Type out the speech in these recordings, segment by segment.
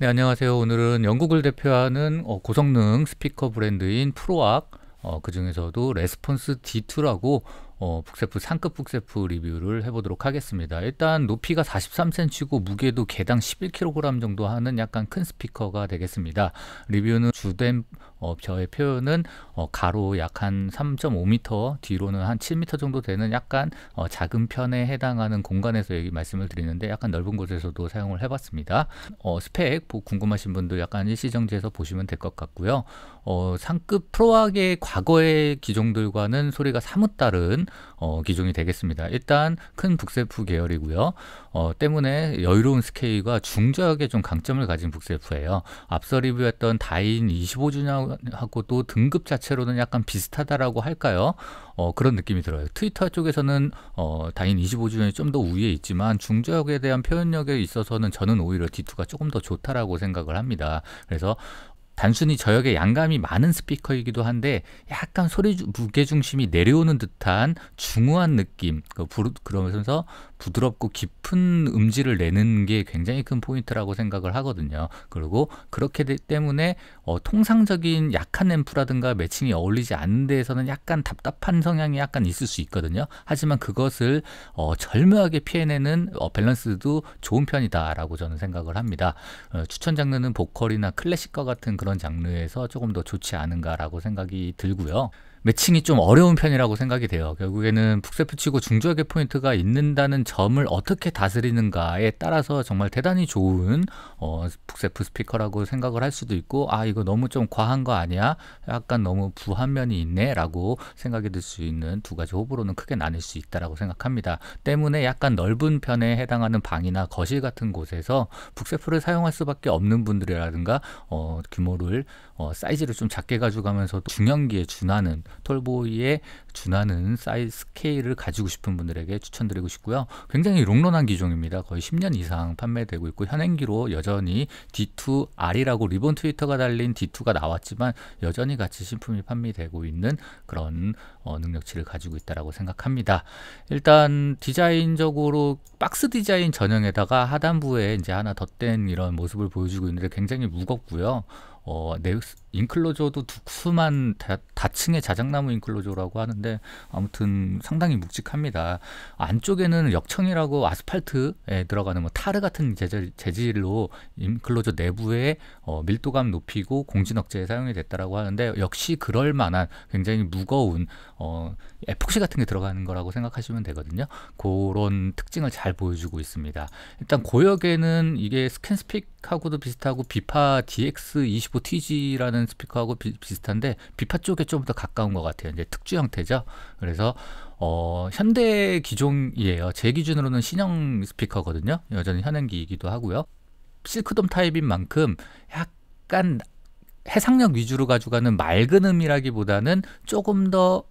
네, 안녕하세요. 오늘은 영국을 대표하는 어, 고성능 스피커 브랜드인 프로악 어, 그 중에서도 레스폰스 D2라고 어, 북세프 상급 북세프 리뷰를 해보도록 하겠습니다. 일단 높이가 43cm고 무게도 개당 11kg 정도 하는 약간 큰 스피커가 되겠습니다. 리뷰는 주된 어, 저의 표현은 어, 가로 약 한 3.5m 뒤로는 한 7m 정도 되는 약간 어, 작은 편에 해당하는 공간에서 얘기 말씀을 드리는데 약간 넓은 곳에서도 사용을 해봤습니다. 어, 스펙 궁금하신 분들 약간 일시정지해서 보시면 될 것 같고요. 어, 상급 프로악의 과거의 기종들과는 소리가 사뭇 다른 어, 기종이 되겠습니다. 일단 큰 북세프 계열이고요. 어, 때문에 여유로운 스케일과 중저역에 좀 강점을 가진 북세프예요. 앞서 리뷰했던 다인 25주년하고 또 등급 자체로는 약간 비슷하다라고 할까요? 어, 그런 느낌이 들어요. 트위터 쪽에서는 어, 다인 25주년이 좀 더 우위에 있지만 중저역에 대한 표현력에 있어서는 저는 오히려 D2가 조금 더 좋다라고 생각을 합니다. 그래서 단순히 저역의 양감이 많은 스피커이기도 한데 약간 소리 무게 중심이 내려오는 듯한 중후한 느낌 그 그러면서 부드럽고 깊은 음질을 내는 게 굉장히 큰 포인트라고 생각을 하거든요. 그리고 그렇게 때문에 어, 통상적인 약한 앰프라든가 매칭이 어울리지 않는 데에서는 약간 답답한 성향이 약간 있을 수 있거든요. 하지만 그것을 어, 절묘하게 피해내는 어, 밸런스도 좋은 편이다라고 저는 생각을 합니다. 어, 추천 장르는 보컬이나 클래식과 같은 그런 장르에서 조금 더 좋지 않은가라고 생각이 들고요. 매칭이 좀 어려운 편이라고 생각이 돼요. 결국에는 북세프 치고 중저에게 포인트가 있는다는 점을 어떻게 다스리는가에 따라서 정말 대단히 좋은 어, 북세프 스피커라고 생각을 할 수도 있고 아 이거 너무 좀 과한 거 아니야? 약간 너무 부한 면이 있네 라고 생각이 들 수 있는 두 가지 호불호는 크게 나뉠 수 있다고 생각합니다. 때문에 약간 넓은 편에 해당하는 방이나 거실 같은 곳에서 북세프를 사용할 수밖에 없는 분들이라든가 어, 규모를 어, 사이즈를 좀 작게 가져가면서 중형기에 준하는 톨보이의 준하는 사이즈 스케일을 가지고 싶은 분들에게 추천드리고 싶고요. 굉장히 롱런한 기종입니다. 거의 10년 이상 판매되고 있고 현행기로 여전히 D2R이라고 리본 트위터가 달린 D2가 나왔지만 여전히 같이 신품이 판매되고 있는 그런 어, 능력치를 가지고 있다고 생각합니다. 일단 디자인적으로 박스 디자인 전형에다가 하단부에 이제 하나 덧댄 이런 모습을 보여주고 있는데 굉장히 무겁고요. 어, 네 인클로저도 두툼한 다, 다층의 자작나무 인클로저라고 하는데 아무튼 상당히 묵직합니다. 안쪽에는 역청이라고 아스팔트에 들어가는 뭐 타르 같은 재질, 재질로 인클로저 내부에 어, 밀도감 높이고 공진 억제에 사용이 됐다라고 하는데 역시 그럴 만한 굉장히 무거운 어, 에폭시 같은 게 들어가는 거라고 생각하시면 되거든요. 그런 특징을 잘 보여주고 있습니다. 일단 고역에는 이게 스캔스픽 하고도 비슷하고 비파 DX25TG라는 스피커하고 비, 비슷한데 비파 쪽에 좀 더 가까운 것 같아요. 이제 특주 형태죠. 그래서 어, 현대 기종이에요. 제 기준으로는 신형 스피커거든요. 여전히 현행기이기도 하고요. 실크돔 타입인 만큼 약간 해상력 위주로 가져가는 맑은 음이라기보다는 조금 더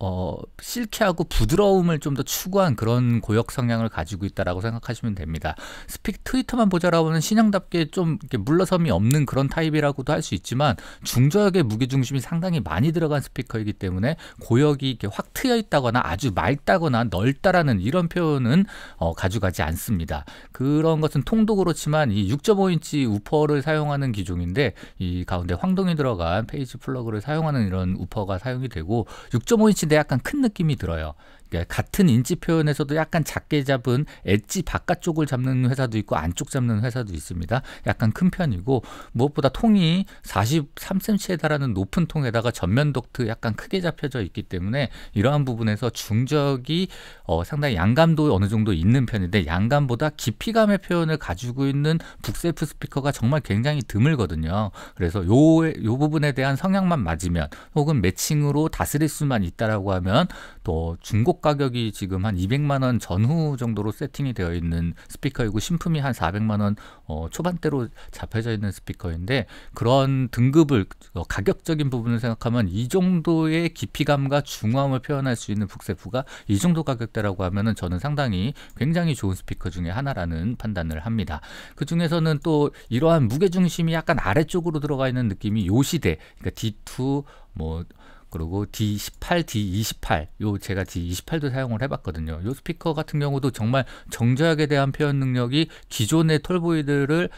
어, 실키하고 부드러움을 좀 더 추구한 그런 고역 성향을 가지고 있다라고 생각하시면 됩니다. 스픽 트위터만 보자라고는 신형답게 좀 물러섬이 없는 그런 타입이라고도 할 수 있지만 중저역의 무게 중심이 상당히 많이 들어간 스피커이기 때문에 고역이 이렇게 확 트여 있다거나 아주 맑다거나 넓다라는 이런 표현은 어, 가져가지 않습니다. 그런 것은 통도 그렇지만 이 6.5인치 우퍼를 사용하는 기종인데 이 가운데 황동이 들어간 페이지 플러그를 사용하는 이런 우퍼가 사용이 되고 6.5인치 같이 대학 간큰 느낌이 들어요. 예, 같은 인지 표현에서도 약간 작게 잡은 엣지 바깥쪽을 잡는 회사도 있고 안쪽 잡는 회사도 있습니다. 약간 큰 편이고 무엇보다 통이 43cm에 달하는 높은 통에다가 전면 덕트 약간 크게 잡혀져 있기 때문에 이러한 부분에서 중적이 어, 상당히 양감도 어느 정도 있는 편인데 양감보다 깊이감의 표현을 가지고 있는 북세프 스피커가 정말 굉장히 드물거든요. 그래서 요, 요 부분에 대한 성향만 맞으면 혹은 매칭으로 다스릴 수만 있다라고 하면 또 중고 가격이 지금 한 200만 원 전후 정도로 세팅이 되어 있는 스피커이고 신품이 한 400만 원 어, 초반대로 잡혀져 있는 스피커인데 그런 등급을 어, 가격적인 부분을 생각하면 이 정도의 깊이감과 중화음을 표현할 수 있는 북세프가 이 정도 가격대라고 하면은 저는 상당히 굉장히 좋은 스피커 중에 하나라는 판단을 합니다. 그 중에서는 또 이러한 무게 중심이 약간 아래쪽으로 들어가 있는 느낌이 요 시대 그러니까 D2 뭐 그리고 D18, D28, 요 제가 D28도 사용을 해봤거든요. 요 스피커 같은 경우도 정말 정자약에 대한 표현 능력이 기존의 톨보이드를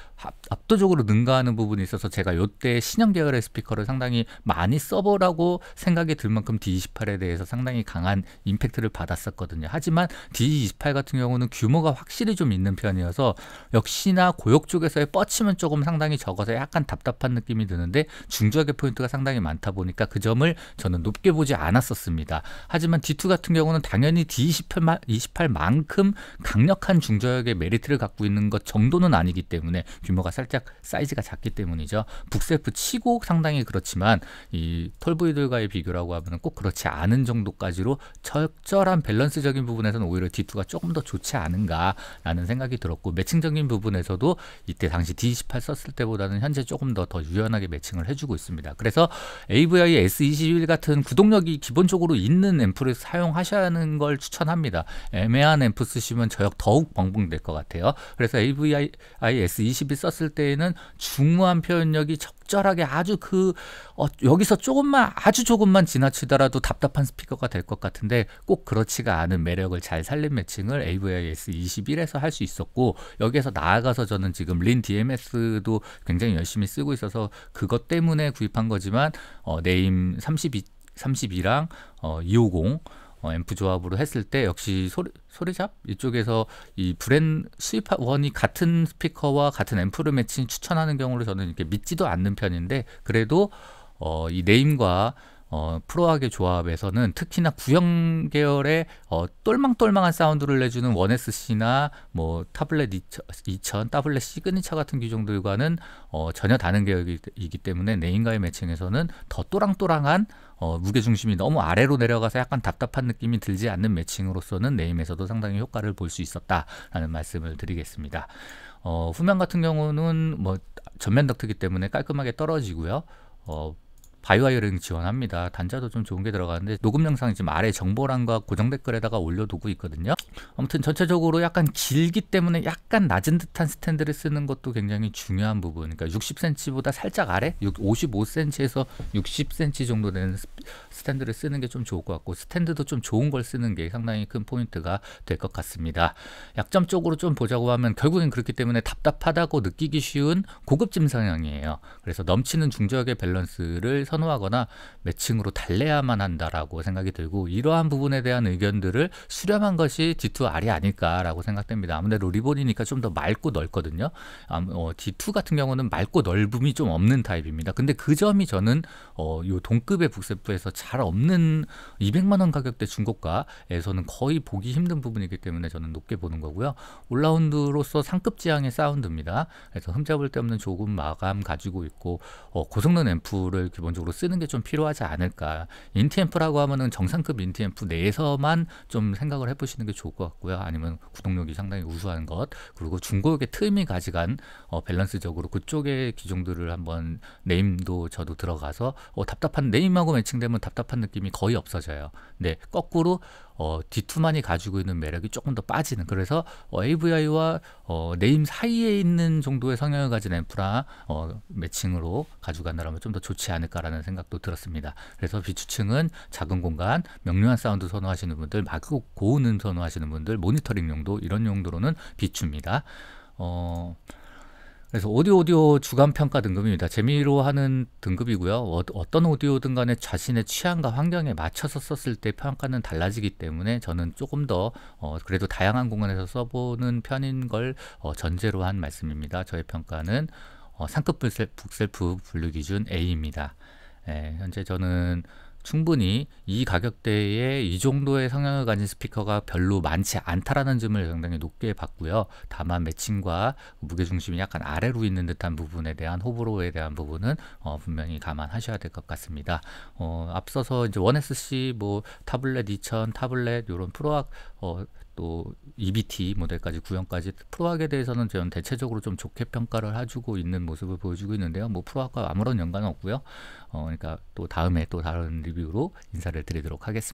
압도적으로 능가하는 부분이 있어서 제가 요때 신형 계열의 스피커를 상당히 많이 써보라고 생각이 들 만큼 D28에 대해서 상당히 강한 임팩트를 받았었거든요. 하지만 D28 같은 경우는 규모가 확실히 좀 있는 편이어서 역시나 고역 쪽에서의 뻗치면 조금 상당히 적어서 약간 답답한 느낌이 드는데 중저의 포인트가 상당히 많다 보니까 그 점을 저는 높게 보지 않았었습니다. 하지만 D2 같은 경우는 당연히 D28만큼 강력한 중저역의 메리트를 갖고 있는 것 정도는 아니기 때문에 규모가 살짝 사이즈가 작기 때문이죠. 북세프 치고 상당히 그렇지만 이 톨보이들과의 비교라고 하면 꼭 그렇지 않은 정도까지로 적절한 밸런스적인 부분에서는 오히려 D2가 조금 더 좋지 않은가라는 생각이 들었고 매칭적인 부분에서도 이때 당시 d 1 8 썼을 때보다는 현재 조금 더 더 유연하게 매칭을 해주고 있습니다. 그래서 AVI S21 같은 구동력이 기본적으로 있는 앰프를 사용하셔야하는걸 추천합니다. 애매한 앰프 쓰시면 저역 더욱 벙벙될 것 같아요. 그래서 AVI S21 썼을 때에는 중후한 표현력이 적절하게 아주 그 어, 여기서 조금만 아주 조금만 지나치더라도 답답한 스피커가 될 것 같은데 꼭 그렇지가 않은 매력을 잘 살린 매칭을 AVIS 21에서 할 수 있었고 여기에서 나아가서 저는 지금 린 DMS도 굉장히 열심히 쓰고 있어서 그것 때문에 구입한 거지만 어, 네임 32 32랑 어, 250 어, 앰프 조합으로 했을 때 역시 소리, 소리샵 이쪽에서 이 브랜드 수입원이 같은 스피커와 같은 앰프를 매칭 추천하는 경우로 저는 이렇게 믿지도 않는 편인데 그래도 어, 이 네임과 어, 프로하게 조합에서는 특히나 구형 계열의 어, 똘망똘망한 사운드를 내주는 원SC나 뭐 타블렛 2000, 타블렛 시그니처 같은 규정들과는 어, 전혀 다른 계열이기 때문에 네임과의 매칭에서는 더 또랑또랑한 어, 무게 중심이 너무 아래로 내려가서 약간 답답한 느낌이 들지 않는 매칭으로서는 네임에서도 상당히 효과를 볼 수 있었다라는 말씀을 드리겠습니다. 어, 후면 같은 경우는 뭐 전면 덕트기 때문에 깔끔하게 떨어지고요. 어, 바이와이어링 지원합니다. 단자도 좀 좋은 게 들어가는데 녹음 영상 지금 아래 정보란과 고정 댓글에다가 올려두고 있거든요. 아무튼 전체적으로 약간 길기 때문에 약간 낮은 듯한 스탠드를 쓰는 것도 굉장히 중요한 부분. 그러니까 60cm보다 살짝 아래 55cm에서 60cm 정도 되는 스탠드를 쓰는 게 좀 좋을 것 같고 스탠드도 좀 좋은 걸 쓰는 게 상당히 큰 포인트가 될 것 같습니다. 약점 쪽으로 좀 보자고 하면 결국엔 그렇기 때문에 답답하다고 느끼기 쉬운 고급짐 성향이에요. 그래서 넘치는 중저의 밸런스를 선 선호하거나 매칭으로 달래야만 한다라고 생각이 들고 이러한 부분에 대한 의견들을 수렴한 것이 D2R이 아닐까라고 생각됩니다. 아무래도 리본이니까 좀 더 맑고 넓거든요. D2 어, 같은 경우는 맑고 넓음이 좀 없는 타입입니다. 근데 그 점이 저는 어, 동급의 북세프에서 잘 없는 200만 원 가격대 중고가에서는 거의 보기 힘든 부분이기 때문에 저는 높게 보는 거고요. 올라운드로서 상급 지향의 사운드입니다. 그래서 흠잡을 데 없는 조금 마감 가지고 있고 어, 고성능 앰프를 기본적으로 전으로 쓰는 게 좀 필요하지 않을까. 인티앰프라고 하면은 정상급 인티앰프 내에서만 좀 생각을 해보시는 게 좋을 것 같고요. 아니면 구동력이 상당히 우수한 것 그리고 중고역의 틈이 가지간 어, 밸런스적으로 그쪽의 기종들을 한번 네임도 저도 들어가서 어, 답답한 네임하고 매칭되면 답답한 느낌이 거의 없어져요. 네 거꾸로 어, D2만이 가지고 있는 매력이 조금 더 빠지는 그래서 어, AVI와 어, 네임 사이에 있는 정도의 성향을 가진 앰프라 어, 매칭으로 가져간다면 좀 더 좋지 않을까라는 생각도 들었습니다. 그래서 비추층은 작은 공간, 명료한 사운드 선호하시는 분들, 막고 고운 음 선호하시는 분들, 모니터링용도 이런 용도로는 비추입니다. 어... 그래서 오디오 오디오 주간 평가 등급입니다. 재미로 하는 등급이고요. 어, 떤 오디오든 간에 자신의 취향과 환경에 맞춰서 썼을 때 평가는 달라지기 때문에 저는 조금 더 어, 그래도 다양한 공간에서 써보는 편인 걸 어, 전제로 한 말씀입니다. 저의 평가는 어, 상급 북셀프 분류 기준 A입니다. 예, 현재 저는 충분히 이 가격대에 이 정도의 성향을 가진 스피커가 별로 많지 않다라는 점을 상당히 높게 봤고요. 다만 매칭과 무게중심이 약간 아래로 있는 듯한 부분에 대한 호불호에 대한 부분은 어, 분명히 감안하셔야 될 것 같습니다. 어, 앞서서 이제 1SC 뭐 타블렛 2000, 타블렛 이런 프로악 어, 또 EBT 모델까지 구형까지 프로학에 대해서는 저는 대체적으로 좀 좋게 평가를 해주고 있는 모습을 보여주고 있는데요. 뭐 프로학과 아무런 연관은 없고요. 어, 그러니까 또 다음에 또 다른 리뷰로 인사를 드리도록 하겠습니다.